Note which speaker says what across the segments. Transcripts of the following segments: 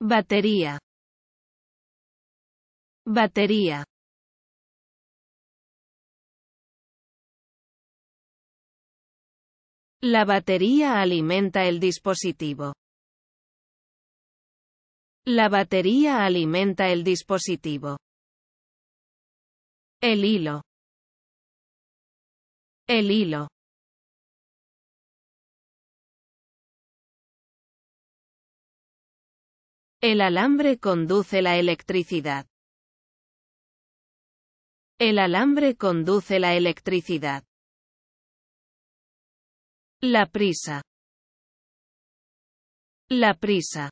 Speaker 1: Batería. Batería. La batería alimenta el dispositivo. La batería alimenta el dispositivo. El hilo. El hilo. El alambre conduce la electricidad. El alambre conduce la electricidad. La prisa. La prisa.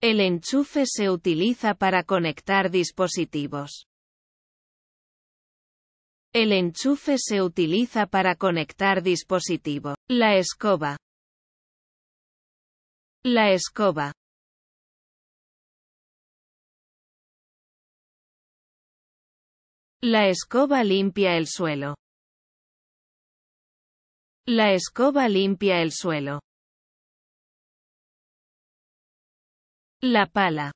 Speaker 1: El enchufe se utiliza para conectar dispositivos. El enchufe se utiliza para conectar dispositivo. La escoba. La escoba. La escoba limpia el suelo. La escoba limpia el suelo. La pala.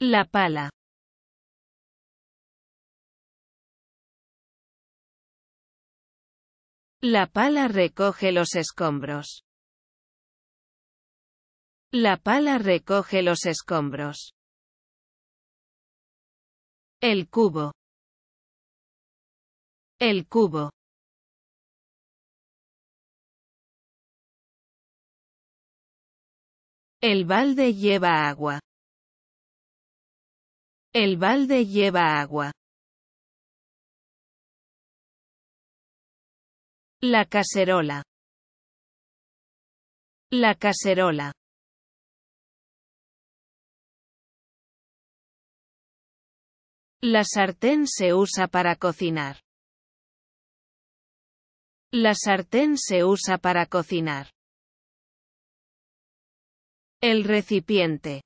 Speaker 1: La pala. La pala recoge los escombros. La pala recoge los escombros. El cubo. El cubo. El balde lleva agua. El balde lleva agua. La cacerola. La cacerola. La sartén se usa para cocinar. La sartén se usa para cocinar. El recipiente.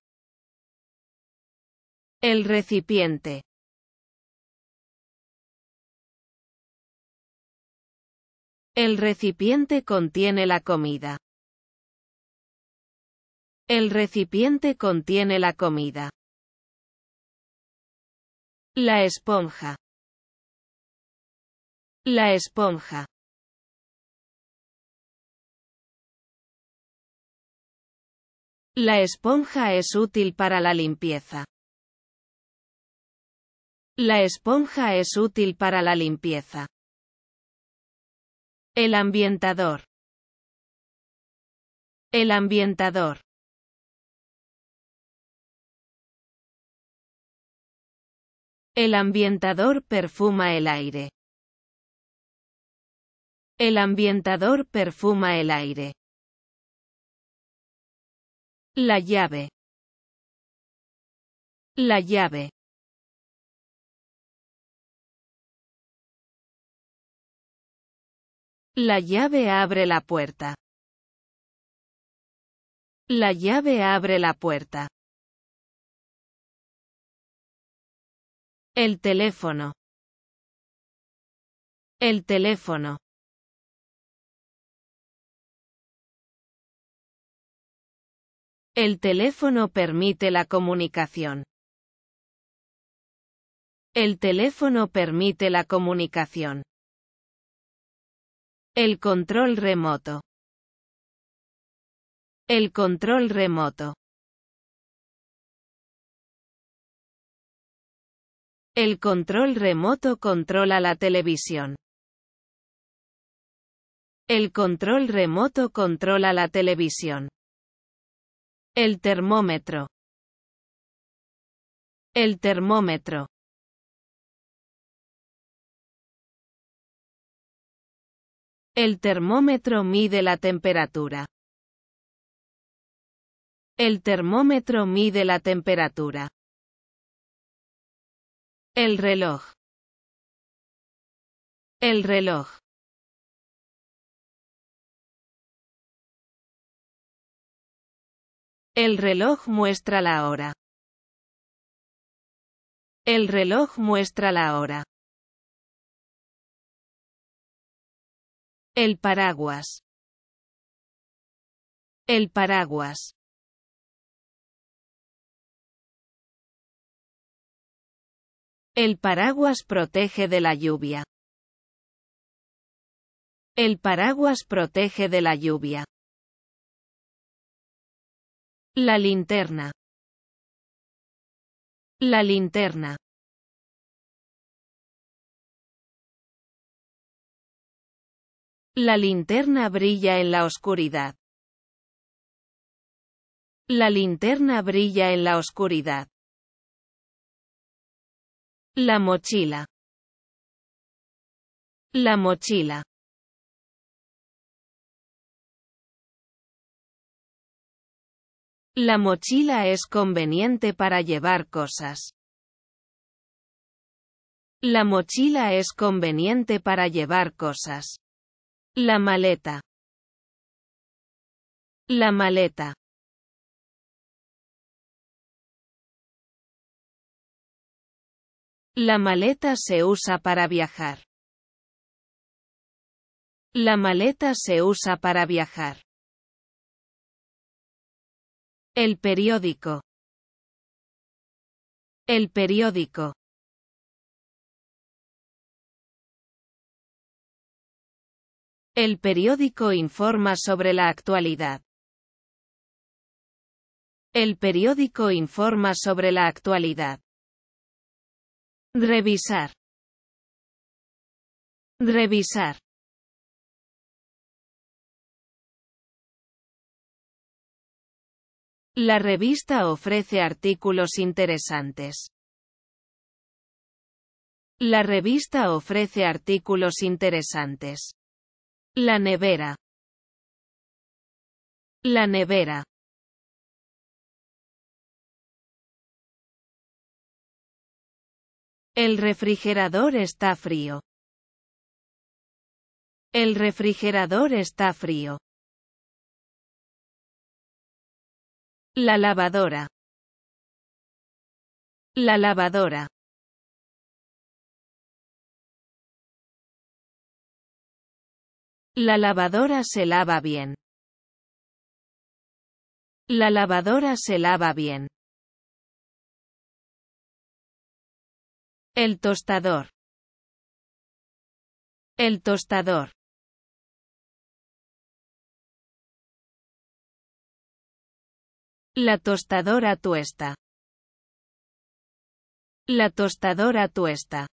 Speaker 1: El recipiente. El recipiente contiene la comida. El recipiente contiene la comida. La esponja. La esponja. La esponja es útil para la limpieza. La esponja es útil para la limpieza. El ambientador. El ambientador. El ambientador perfuma el aire. El ambientador perfuma el aire. La llave. La llave. La llave abre la puerta. La llave abre la puerta. El teléfono. El teléfono. El teléfono permite la comunicación. El teléfono permite la comunicación. El control remoto. El control remoto. El control remoto controla la televisión. El control remoto controla la televisión. El termómetro. El termómetro. El termómetro mide la temperatura. El termómetro mide la temperatura. El reloj. El reloj. El reloj muestra la hora. El reloj muestra la hora. El paraguas. El paraguas. El paraguas protege de la lluvia. El paraguas protege de la lluvia. La linterna. La linterna. La linterna brilla en la oscuridad. La linterna brilla en la oscuridad. La mochila. La mochila. La mochila es conveniente para llevar cosas. La mochila es conveniente para llevar cosas. La maleta. La maleta. La maleta se usa para viajar. La maleta se usa para viajar. El periódico. El periódico. El periódico informa sobre la actualidad. El periódico informa sobre la actualidad. Revisar. Revisar. La revista ofrece artículos interesantes. La revista ofrece artículos interesantes. La nevera. La nevera. El refrigerador está frío. El refrigerador está frío. La lavadora. La lavadora. La lavadora se lava bien. La lavadora se lava bien. El tostador. El tostador. La tostadora tuesta. La tostadora tuesta.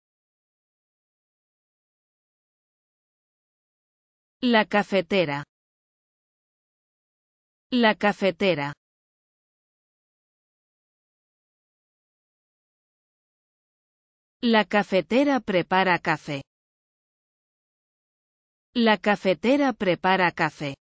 Speaker 1: La cafetera. La cafetera. La cafetera prepara café. La cafetera prepara café.